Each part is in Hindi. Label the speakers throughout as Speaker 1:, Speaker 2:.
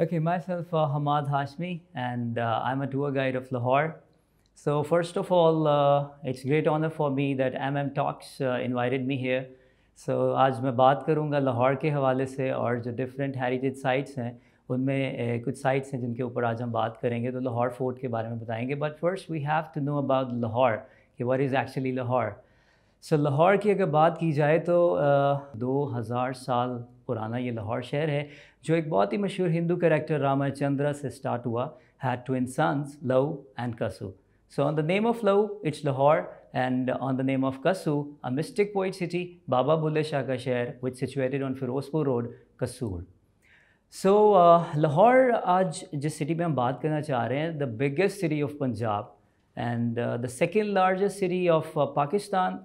Speaker 1: Okay, myself uh, Hamad Hashmi and uh, I'm a tour guide of Lahore. So first of all, uh, it's great honor for me that MM Talks uh, invited me here. So आज मैं बात करूंगा लाहौर के हवाले से और जो different heritage sites हैं उनमें कुछ साइट्स हैं जिनके ऊपर आज हम बात करेंगे तो लाहौर फोर्ट के बारे में बताएंगे but first we have to know about Lahore कि what is actually Lahore so Lahore की अगर बात की जाए तो दो हज़ार साल पुराना ये लाहौर शहर है जो एक बहुत ही मशहूर हिंदू करेक्टर रामाचंद्र से स्टार्ट हुआ had in sons Lav and Kasu so on the name of Lav it's Lahore and on the name of Kasu, a mystic poet city Baba Bulleh Shah का शहर which situated on Ferozepur road Kasur. So Lahore uh, आज जिस सिटी में हम बात करना चाह रहे हैं the biggest city of Punjab and the second largest city of Pakistan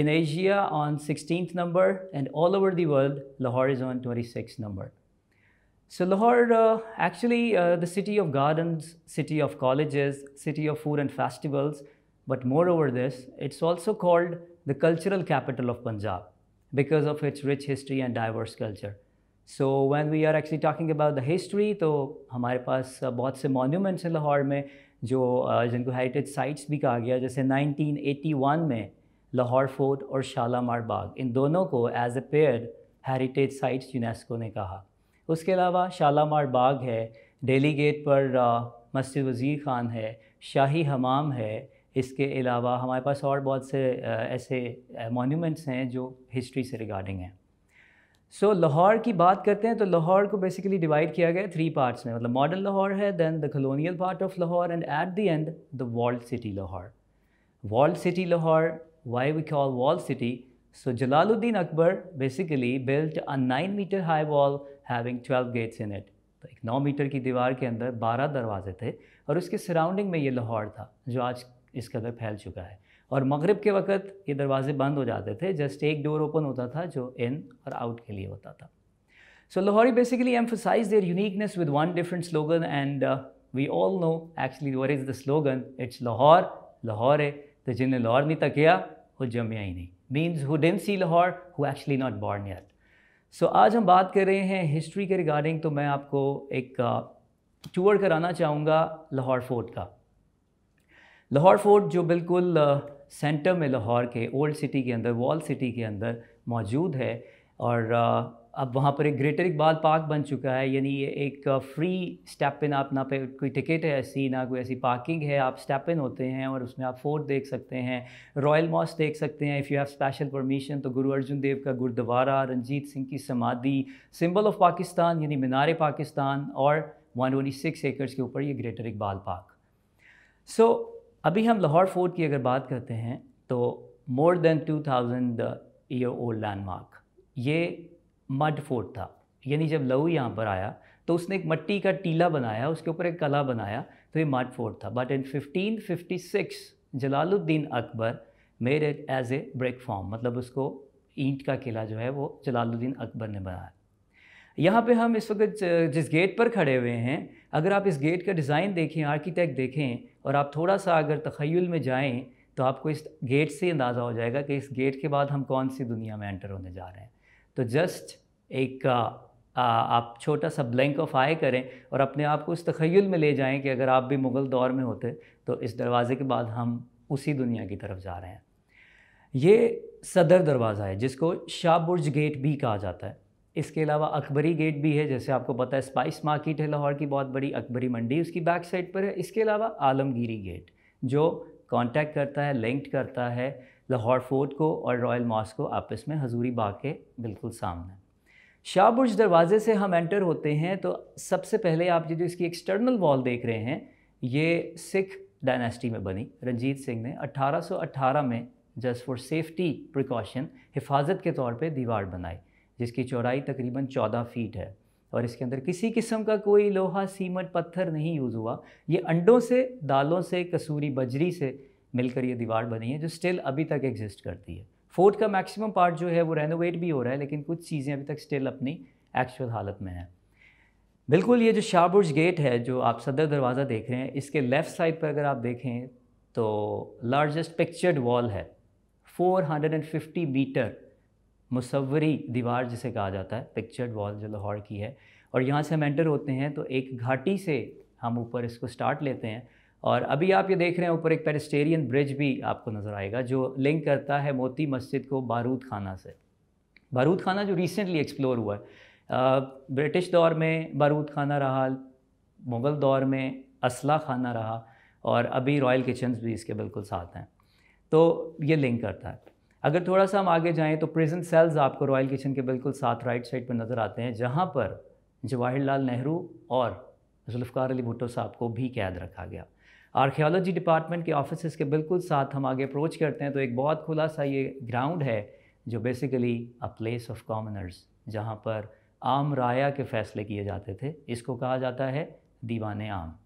Speaker 1: in Asia on 16th number and all over the world, Lahore is on 26th number. So Lahore, uh, actually uh, the city of gardens, city of colleges, city of food and festivals, but moreover this, it's also called the cultural capital of Punjab because of its rich history and diverse culture. So when we are actually talking about the history तो हमारे पास uh, बहुत से मोन्यूमेंट्स हैं लाहौर में जो uh, जिनको हेरिटेज साइट्स भी कहा गया जैसे 1981 में लाहौर फोर्ट और शालामार बाग इन दोनों को as a pair heritage sites UNESCO ने कहा उसके अलावा शालामार बाग है डेली गेट पर uh, मस्जिद वज़ीर ख़ान है शाही हमाम है इसके अलावा हमारे पास और बहुत से ऐसे मोन्यूमेंट्स हैं जो हिस्ट्री से रिगार्डिंग हैं सो so, लाहौर की बात करते हैं तो लाहौर को बेसिकली डिवाइड किया गया थ्री पार्ट्स में मतलब मॉडर्न लाहौर है then the colonial part of Lahore and at the end the walled city Lahore walled city Lahore why we call wall city so Jalaluddin Akbar basically built a nine metre high wall having twelve gates in it तो एक नौ मीटर की दीवार के अंदर बारह दरवाजे थे और उसके सराउंडिंग में ये लाहौर था जो आज इस कदर फैल चुका है और मगरब के वक़्त ये दरवाज़े बंद हो जाते थे जस्ट एक डोर ओपन होता था जो इन और आउट के लिए होता था so Lahori basically emphasise their uniqueness with one different slogan and we all know actually what is the slogan it's Lahore Lahore है तो जिनने लाहौर नहीं तकिया वो जमिया ही नहीं means who didn't see Lahore who actually not born here सो आज हम बात कर रहे हैं हिस्ट्री के रिगार्डिंग तो मैं आपको एक टूर uh, कराना चाहूँगा लाहौर फोर्ट का लाहौर फोर्ट जो बिल्कुल सेंटर में लाहौर के ओल्ड सिटी के अंदर वॉल सिटी के अंदर मौजूद है और अब वहाँ पर एक ग्रेटर इकबाल पार्क बन चुका है यानी ये एक फ्री स्टेप इन आप ना पे कोई टिकट है ऐसी ना कोई ऐसी पार्किंग है आप स्टेप इन होते हैं और उसमें आप फोर्ट देख सकते हैं रॉयल मॉस देख सकते हैं if you have special permission तो गुरु अर्जुन देव का गुरुद्वारा रंजीत सिंह की समाधि सिंबल ऑफ पाकिस्तान यानी मीनार पाकिस्तान और वन सिक्स एकर्स के ऊपर ये greater Iqbal park so so, अभी हम लाहौर फोर्ट की अगर बात करते हैं तो more than 2000 thousand year old landmark ये मड फोर्ट था यानी जब लहू यहाँ पर आया तो उसने एक मट्टी का टीला बनाया उसके ऊपर एक कला बनाया तो ये मड फोर्ट था but in 1556 Jalaluddin Akbar made it as a brick form मतलब उसको ईंट का किला जो है वो जलालुद्दीन अकबर ने बनाया यहाँ पे हम इस वक्त जिस गेट पर खड़े हुए हैं अगर आप इस गेट का डिज़ाइन देखें आर्किटेक्ट देखें और आप थोड़ा सा अगर तखयल में जाएँ तो आपको इस गेट से अंदाज़ा हो जाएगा कि इस गेट के बाद हम कौन सी दुनिया में एंटर होने जा रहे हैं तो जस्ट एक आ, आ, आप छोटा सा ब्लैंक ऑफ आए करें और अपने आप को उस तखयल में ले जाएँ कि अगर आप भी मुग़ल दौर में होते तो इस दरवाज़े के बाद हम उसी दुनिया की तरफ जा रहे हैं ये सदर दरवाज़ा है जिसको शाह बुर्ज गेट भी कहा जाता है इसके अलावा अकबरी गेट भी है जैसे आपको पता है स्पाइस मार्केट है लाहौर की बहुत बड़ी अकबरी मंडी उसकी बैक साइड पर है इसके अलावा आलमगीरी गेट जो कांटेक्ट करता है लिंक्ड करता है लाहौर फोर्ट को और रॉयल मॉस को आपस में हजूरी बाग के बिल्कुल सामने शाह बुर्ज दरवाज़े से हम एंटर होते हैं तो सबसे पहले आप ये जो इसकी एक्सटर्नल वॉल देख रहे हैं ये सिख डायनेस्टी में बनी रंजीत सिंह ने 1818 में जस्ट फॉर सेफ्टी प्रिकॉशन हिफाजत के तौर पे दीवार बनाई जिसकी चौड़ाई तकरीबन चौदह फीट है और इसके अंदर किसी किस्म का कोई लोहा सीमट पत्थर नहीं यूज़ हुआ ये अंडों से दालों से कसूरी बजरी से मिलकर ये दीवार बनी है जो स्टिल अभी तक एग्जिस्ट करती है फोर्ट का मैक्सिमम पार्ट जो है वो रेनोवेट भी हो रहा है लेकिन कुछ चीज़ें अभी तक स्टिल अपनी एक्चुअल हालत में हैं बिल्कुल ये जो शाहबुर्ज गेट है जो आप सदर दरवाज़ा देख रहे हैं इसके लेफ़्ट साइड पर अगर आप देखें तो लार्जेस्ट पिक्चर्ड वॉल है 450 मीटर मुसवरी दीवार जिसे कहा जाता है पिक्चर्ड वॉल जो लाहौर की है और यहाँ से हम एंटर होते हैं तो एक घाटी से हम ऊपर इसको स्टार्ट लेते हैं और अभी आप ये देख रहे हैं ऊपर एक पेरिस्टेरियन ब्रिज भी आपको नज़र आएगा जो लिंक करता है मोती मस्जिद को बारूद खाना से बारूद खाना जो रिसेंटली एक्सप्लोर हुआ है ब्रिटिश दौर में बारूद खाना रहा मुग़ल दौर में असला खाना रहा और अभी रॉयल किचन्स भी इसके बिल्कुल साथ हैं तो ये लिंक करता है अगर थोड़ा सा हम आगे जाएँ तो प्रेजेंट सेल्स आपको रॉयल किचन के बिल्कुल साथ राइट साइड पर नज़र आते हैं जहाँ पर जवाहरलाल नेहरू और जुल्फ़ार अली भुट्टो साहब को भी कैद रखा गया आर्कियोलॉजी डिपार्टमेंट के ऑफिस के बिल्कुल साथ हम आगे अप्रोच करते हैं तो एक बहुत खुला सा ये ग्राउंड है जो basically a place of commoners जहाँ पर आम राया के फ़ैसले किए जाते थे इसको कहा जाता है दीवान आम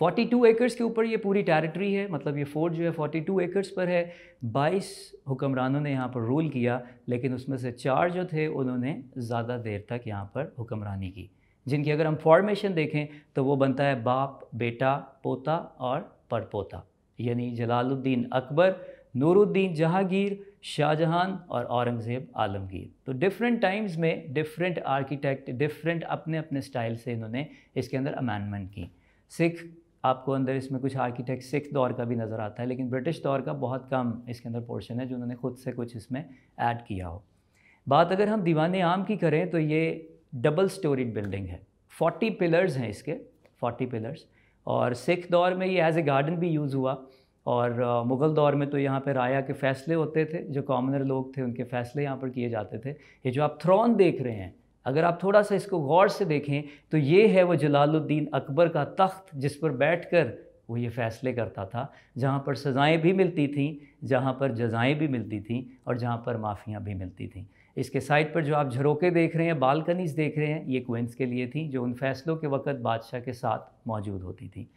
Speaker 1: फोर्टी टू एकर्स के ऊपर ये पूरी टेरिटरी है मतलब ये फोर्ट जो है फ़ोर्टी टू एकर्स पर है बाईस हुक्मरानों ने यहाँ पर रूल किया लेकिन उसमें से चार जो थे उन्होंने ज़्यादा देर तक यहाँ पर हुक्मरानी की जिनकी अगर हम फॉर्मेशन देखें तो वो बनता है बाप बेटा पोता और परपोता यानी जलालुद्दीन अकबर नूरुद्दीन जहांगीर शाहजहां और औरंगज़ेब आलमगीर तो डिफरेंट टाइम्स में डिफरेंट आर्किटेक्ट डिफरेंट अपने अपने स्टाइल से इन्होंने इसके अंदर अमेंडमेंट की सिख आपको अंदर इसमें कुछ आर्किटेक्ट सिक्स दौर का भी नज़र आता है लेकिन ब्रिटिश दौर का बहुत कम इसके अंदर पोर्शन है जो उन्होंने खुद से कुछ इसमें ऐड किया हो बात अगर हम दीवान आम की करें तो ये डबल स्टोरीड बिल्डिंग है फोर्टी पिलर्स हैं इसके फोर्टी पिलर्स और सिख दौर में ये एज ए गार्डन भी यूज़ हुआ और मुग़ल दौर में तो यहाँ पर राया के फ़ैसले होते थे जो कॉमनर लोग थे उनके फ़ैसले यहाँ पर किए जाते थे ये जो आप थ्रॉन देख रहे हैं अगर आप थोड़ा सा इसको गौर से देखें तो ये है वो जलालुद्दीन अकबर का तख्त जिस पर बैठकर वो ये फ़ैसले करता था जहाँ पर सज़ाएँ भी मिलती थीं जहाँ पर जजाएँ भी मिलती थीं और जहाँ पर माफ़ियाँ भी मिलती थीं इसके साइड पर जो आप झरोके देख रहे हैं बालकनीज़ देख रहे हैं ये क्वेंस के लिए थी जो उन फ़ैसलों के वक़्त बादशाह के साथ मौजूद होती थी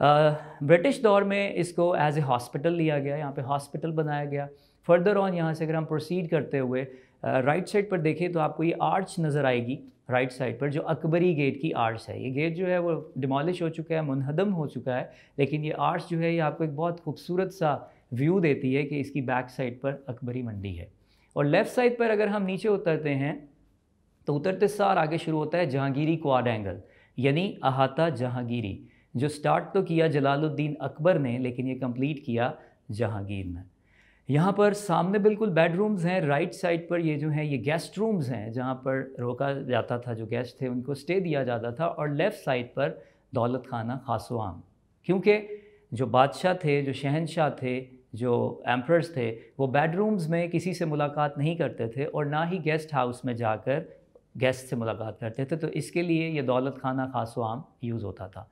Speaker 1: ब्रिटिश दौर में इसको एज ए हॉस्पिटल लिया गया यहाँ पे हॉस्पिटल बनाया गया फर्दर ऑन यहाँ से अगर हम प्रोसीड करते हुए राइट साइड पर देखें तो आपको ये आर्च नज़र आएगी राइट साइड पर जो अकबरी गेट की आर्च है ये गेट जो है वो डिमोलिश हो चुका है मुनहदम हो चुका है लेकिन ये आर्च जो है ये आपको एक बहुत खूबसूरत सा व्यू देती है कि इसकी बैक साइड पर अकबरी मंडी है और लेफ़्ट साइड पर अगर हम नीचे उतरते हैं तो उतरते सार आगे शुरू होता है जहांगीरी क्वाड एंगल यानी अहाता जहांगीरी जो स्टार्ट तो किया जलालुद्दीन अकबर ने लेकिन ये कंप्लीट किया जहांगीर ने यहाँ पर सामने बिल्कुल बेडरूम्स हैं राइट साइड पर ये जो हैं ये गेस्ट रूम्स हैं जहाँ पर रोका जाता था जो गेस्ट थे उनको स्टे दिया जाता था और लेफ़्ट साइड पर दौलत खाना खासो आम क्योंकि जो बादशाह थे जो शहनशाह थे जो एम्प्रर्स थे वो बेडरूम्स में किसी से मुलाकात नहीं करते थे और ना ही गेस्ट हाउस में जाकर गेस्ट से मुलाकात करते थे तो इसके लिए ये दौलत खाना खासो आम यूज़ होता था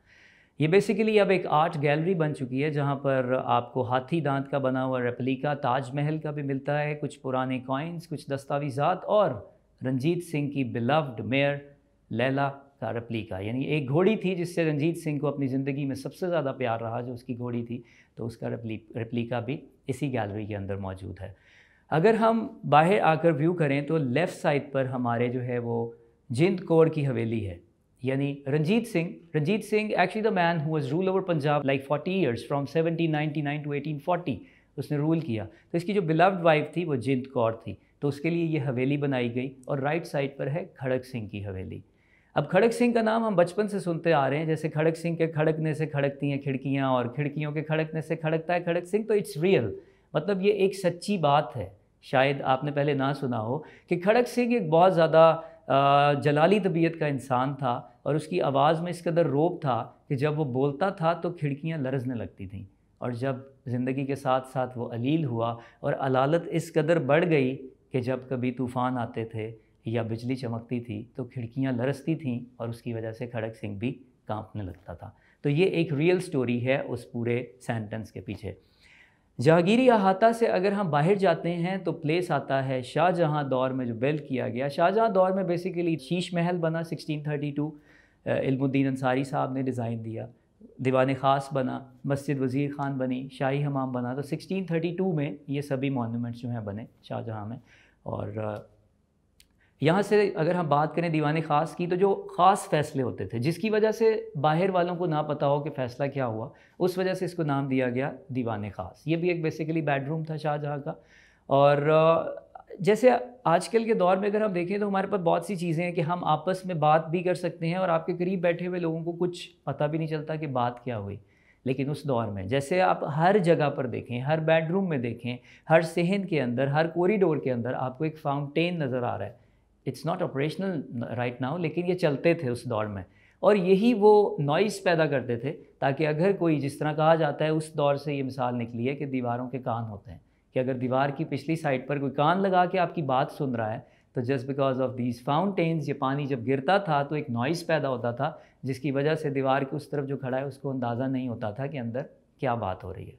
Speaker 1: ये बेसिकली अब एक आर्ट गैलरी बन चुकी है जहाँ पर आपको हाथी दांत का बना हुआ रेप्लिका ताजमहल का भी मिलता है कुछ पुराने कॉइन्स कुछ दस्तावेजात और रंजीत सिंह की बिलव्ड मेयर लैला का रेप्लिका यानी एक घोड़ी थी जिससे रंजीत सिंह को अपनी ज़िंदगी में सबसे ज़्यादा प्यार रहा जो उसकी घोड़ी थी तो उसका रेप्लिका भी इसी गैलरी के अंदर मौजूद है अगर हम बाहर आकर व्यू करें तो लेफ़्ट साइड पर हमारे जो है वो जिंद कोड़ की हवेली है यानी Ranjit Singh Ranjit Singh actually the man who was rule over Punjab like 40 years from 1799 to 1840. उसने रूल किया तो इसकी जो बिलव्ड वाइफ थी वो जिंद कौर थी तो उसके लिए ये हवेली बनाई गई और राइट साइड पर है खड़क सिंह की हवेली अब खड़क सिंह का नाम हम बचपन से सुनते आ रहे हैं जैसे खड़क सिंह के खड़कने से खड़कती हैं खिड़कियाँ और खिड़कियों के खड़कने से खड़कता है खड़क सिंह तो इट्स रियल मतलब ये एक सच्ची बात है शायद आपने पहले ना सुना हो कि खड़क सिंह एक बहुत ज़्यादा जलाली तबीयत का इंसान था और उसकी आवाज़ में इस कदर रोब था कि जब वो बोलता था तो खिड़कियाँ लरजने लगती थीं और जब ज़िंदगी के साथ साथ वो अलील हुआ और अलालत इस कदर बढ़ गई कि जब कभी तूफ़ान आते थे या बिजली चमकती थी तो खिड़कियाँ लरजती थीं और उसकी वजह से खड़क सिंह भी कांपने लगता था तो ये एक रियल स्टोरी है उस पूरे सेंटेंस के पीछे जागीरी अहाता से अगर हम बाहर जाते हैं तो प्लेस आता है शाहजहाँ दौर में जो बिल्ड किया गया शाहजहाँ दौर में बेसिकली शीश महल बना 1632 इल्मुद्दीन अंसारी साहब ने डिज़ाइन दिया दीवान ख़ास बना मस्जिद वज़ीर ख़ान बनी शाही हमाम बना तो 1632 में ये सभी मॉन्यूमेंट्स जो हैं बने शाहजहाँ में और यहाँ से अगर हम बात करें दीवान ख़ास की तो जो ख़ास फ़ैसले होते थे जिसकी वजह से बाहर वालों को ना पता हो कि फ़ैसला क्या हुआ उस वजह से इसको नाम दिया गया दीवान ख़ास ये भी एक बेसिकली बेडरूम था शाहजहाँ का और जैसे आजकल के दौर में अगर हम देखें तो हमारे पास बहुत सी चीज़ें हैं कि हम आपस में बात भी कर सकते हैं और आपके करीब बैठे हुए लोगों को कुछ पता भी नहीं चलता कि बात क्या हुई लेकिन उस दौर में जैसे आप हर जगह पर देखें हर बेडरूम में देखें हर सहन के अंदर हर कॉरिडोर के अंदर आपको एक फाउंटेन नज़र आ रहा है it's not operational right now लेकिन ये चलते थे उस दौर में और यही वो नॉइस पैदा करते थे ताकि अगर कोई जिस तरह कहा जाता है उस दौर से ये मिसाल निकली है कि दीवारों के कान होते हैं कि अगर दीवार की पिछली साइड पर कोई कान लगा के आपकी बात सुन रहा है तो just because of these fountains ये पानी जब गिरता था तो एक नॉइज़ पैदा होता था जिसकी वजह से दीवार की उस तरफ जो खड़ा है उसको अंदाज़ा नहीं होता था कि अंदर क्या बात हो रही है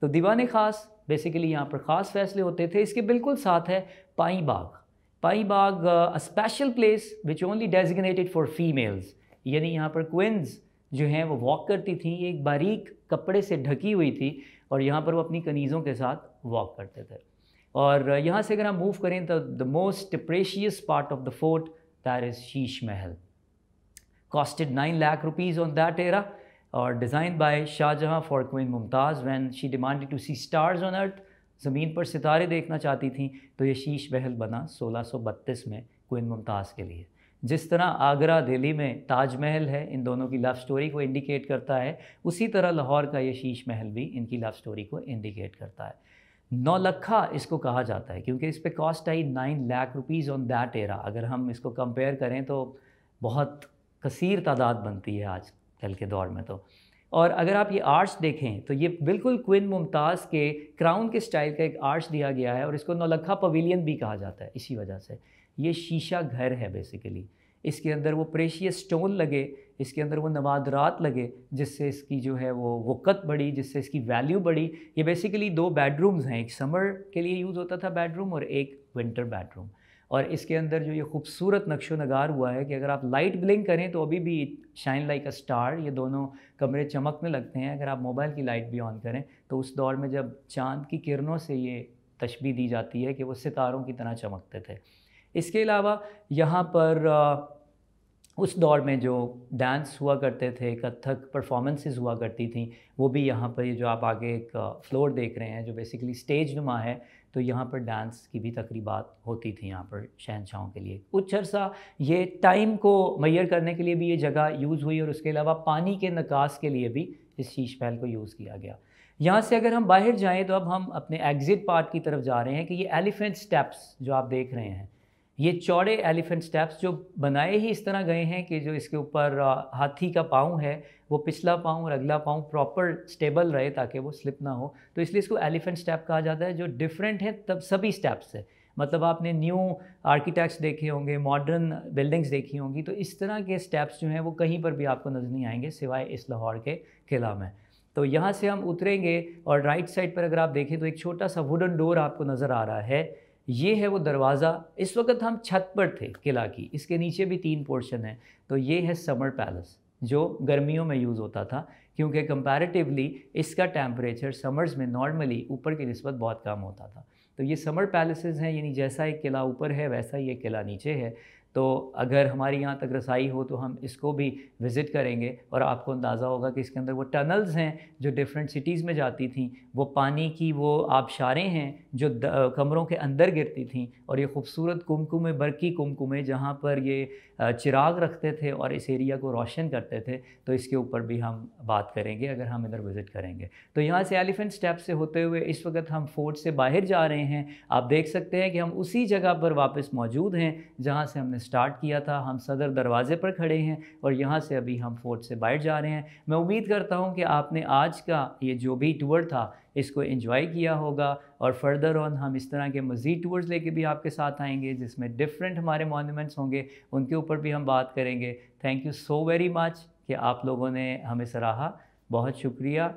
Speaker 1: तो दीवान खास बेसिकली यहाँ पर ख़ास फैसले होते थे इसके बिल्कुल साथ है Pai Bagh Pai Bagh a special place which only designated for females यानी यहाँ पर क्विंस जो हैं वो वॉक करती थी एक बारीक कपड़े से ढकी हुई थी और यहाँ पर वो अपनी कनीज़ों के साथ वॉक करते थे और uh, यहाँ से अगर हम मूव करें तो the most precious part of the fort there is Sheesh Mahal costed nine lakh rupees on that era और design by Shahjahan for queen Mumtaz when she demanded to see stars on earth ज़मीन पर सितारे देखना चाहती थी तो ये शीश महल बना 1632 में क्वीन मुमताज़ के लिए जिस तरह आगरा दिल्ली में ताजमहल है इन दोनों की लव स्टोरी को इंडिकेट करता है उसी तरह लाहौर का ये शीश महल भी इनकी लव स्टोरी को इंडिकेट करता है नौलखा इसको कहा जाता है क्योंकि इस पर cost I nine lakh rupees on that era अगर हम इसको कंपेयर करें तो बहुत कसीर तादाद बनती है आज कल के दौर में तो और अगर आप ये आर्ट्स देखें तो ये बिल्कुल क्विन मुमताज़ के क्राउन के स्टाइल का एक आर्ट्स दिया गया है और इसको नौलखा पवेलियन भी कहा जाता है इसी वजह से ये शीशा घर है बेसिकली इसके अंदर वो प्रेशियस स्टोन लगे इसके अंदर वो नवादरात लगे जिससे इसकी जो है वो वक़्त बढ़ी जिससे इसकी वैल्यू बढ़ी ये बेसिकली दो बेडरूम्स हैं एक समर के लिए यूज़ होता था बेडरूम और एक विंटर बेडरूम और इसके अंदर जो ये खूबसूरत नक्शो नगार हुआ है कि अगर आप लाइट ब्लिंक करें तो अभी भी शाइन लाइक अ स्टार ये दोनों कमरे चमकने लगते हैं अगर आप मोबाइल की लाइट भी ऑन करें तो उस दौर में जब चांद की किरणों से ये तशबी दी जाती है कि वो सितारों की तरह चमकते थे इसके अलावा यहाँ पर उस दौर में जो डांस हुआ करते थे कत्थक परफॉर्मेंसेस हुआ करती थी वो भी यहाँ पर ये जो आप आगे एक फ्लोर देख रहे हैं जो बेसिकली स्टेज नुमा है तो यहाँ पर डांस की भी तकरीबात होती थी यहाँ पर शहनशाहों के लिए कुछ अरसा ये टाइम को मैयर करने के लिए भी ये जगह यूज़ हुई और उसके अलावा पानी के नकास के लिए भी इस शीश पहल को यूज़ किया गया यहाँ से अगर हम बाहर जाएँ तो अब हम अपने एग्ज़िट पार्ट की तरफ जा रहे हैं कि ये एलिफेंट स्टेप्स जो आप देख रहे हैं ये चौड़े एलिफेंट स्टेप्स जो बनाए ही इस तरह गए हैं कि जो इसके ऊपर हाथी का पाँव है वो पिछला पाँव और अगला पाँव प्रॉपर स्टेबल रहे ताकि वो स्लिप ना हो तो इसलिए इसको एलिफेंट स्टेप कहा जाता है जो डिफरेंट है तब सभी स्टेप्स है मतलब आपने न्यू आर्किटेक्ट्स देखे होंगे मॉडर्न बिल्डिंग्स देखी होंगी तो इस तरह के स्टेप्स जो हैं वो कहीं पर भी आपको नज़र नहीं आएंगे सिवाय इस लाहौर के किला में तो यहाँ से हम उतरेंगे और राइट साइड पर अगर आप देखें तो एक छोटा सा वुडन डोर आपको नज़र आ रहा है ये है वो दरवाज़ा इस वक्त हम छत पर थे किला की इसके नीचे भी तीन पोर्शन है तो ये है समर पैलेस जो गर्मियों में यूज़ होता था क्योंकि कंपैरेटिवली इसका टेम्परेचर समर्स में नॉर्मली ऊपर की नस्बत बहुत कम होता था तो ये समर पैलेसेस हैं यानी जैसा एक किला ऊपर है वैसा ही ये किला नीचे है तो अगर हमारे यहाँ तक रसाई हो तो हम इसको भी विज़िट करेंगे और आपको अंदाज़ा होगा कि इसके अंदर वो टनल्स हैं जो डिफरेंट सिटीज़ में जाती थी वो पानी की वो आबशारें हैं जो कमरों के अंदर गिरती थी और ये खूबसूरत कुमकुमे बरकी कुमकुमे जहाँ पर ये चिराग रखते थे और इस एरिया को रोशन करते थे तो इसके ऊपर भी हम बात करेंगे अगर हम इधर विज़िट करेंगे तो यहाँ से एलिफेंट स्टेप से होते हुए इस वक्त हम फोर्ट से बाहर जा रहे हैं आप देख सकते हैं कि हम उसी जगह पर वापस मौजूद हैं जहाँ से हमने स्टार्ट किया था हम सदर दरवाज़े पर खड़े हैं और यहाँ से अभी हम फोर्ट से बाहर जा रहे हैं मैं उम्मीद करता हूँ कि आपने आज का ये जो भी टूर था इसको इन्जॉय किया होगा और फर्दर ऑन हम इस तरह के मज़ीद टूर्स लेके भी आपके साथ आएंगे जिसमें डिफरेंट हमारे मोनूमेंट्स होंगे उनके ऊपर भी हम बात करेंगे thank you so very much कि आप लोगों ने हमें सराहा बहुत शुक्रिया